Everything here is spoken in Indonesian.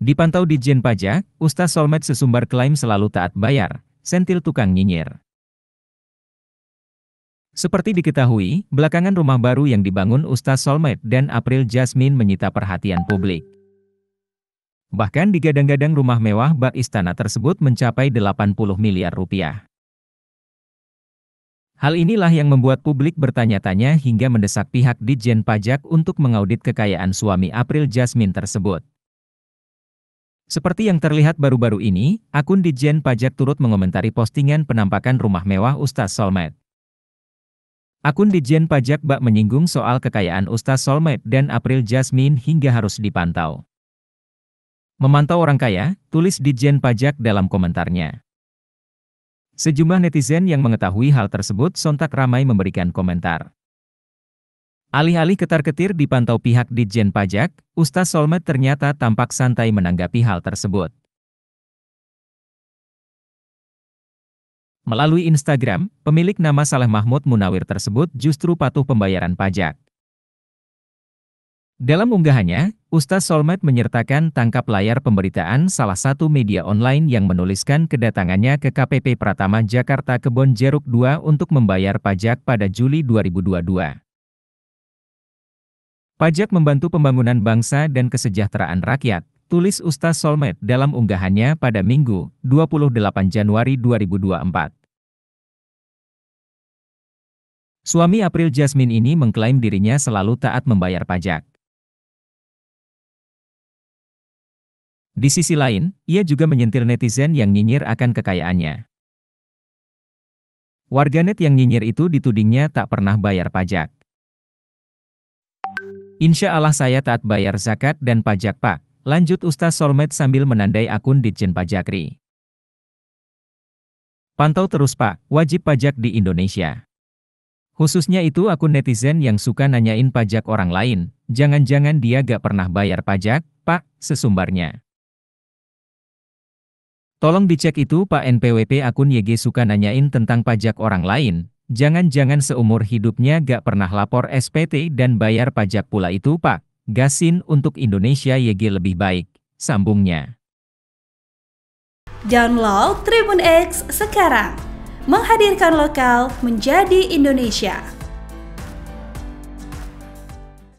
Dipantau di Jen Pajak, Ustaz Solmed sesumbar klaim selalu taat bayar, sentil tukang nyinyir. Seperti diketahui, belakangan rumah baru yang dibangun Ustaz Solmed dan April Jasmine menyita perhatian publik. Bahkan digadang-gadang rumah mewah bak istana tersebut mencapai 80 miliar rupiah. Hal inilah yang membuat publik bertanya-tanya hingga mendesak pihak Jen Pajak untuk mengaudit kekayaan suami April Jasmine tersebut. Seperti yang terlihat baru-baru ini, akun dijen Pajak turut mengomentari postingan penampakan rumah mewah Ustaz Solmed. Akun dijen Pajak Bak menyinggung soal kekayaan Ustaz Solmed dan April Jasmine hingga harus dipantau. Memantau orang kaya, tulis dijen Pajak dalam komentarnya. Sejumlah netizen yang mengetahui hal tersebut sontak ramai memberikan komentar. Alih-alih ketar-ketir dipantau pihak Ditjen Pajak, Ustaz Solmed ternyata tampak santai menanggapi hal tersebut. Melalui Instagram, pemilik nama Saleh Mahmud Munawir tersebut justru patuh pembayaran pajak. Dalam unggahannya, Ustaz Solmed menyertakan tangkap layar pemberitaan salah satu media online yang menuliskan kedatangannya ke KPP Pratama Jakarta Kebon Jeruk 2 untuk membayar pajak pada Juli 2022. Pajak membantu pembangunan bangsa dan kesejahteraan rakyat, tulis Ustaz Solmed dalam unggahannya pada Minggu, 28 Januari 2024. Suami April Jasmine ini mengklaim dirinya selalu taat membayar pajak. Di sisi lain, ia juga menyentil netizen yang nyinyir akan kekayaannya. Warganet yang nyinyir itu ditudingnya tak pernah bayar pajak. Insya Allah saya taat bayar zakat dan pajak pak, lanjut Ustaz Solmed sambil menandai akun Ditjen Pajakri. Pantau terus pak, wajib pajak di Indonesia. Khususnya itu akun netizen yang suka nanyain pajak orang lain, jangan-jangan dia gak pernah bayar pajak, pak, sesumbarnya. Tolong dicek itu Pak NPWP akun YG suka nanyain tentang pajak orang lain, Jangan-jangan seumur hidupnya gak pernah lapor SPT dan bayar pajak pula itu pak. Gasin untuk Indonesia YG lebih baik. Sambungnya. Download Tribun X sekarang. Menghadirkan lokal menjadi Indonesia.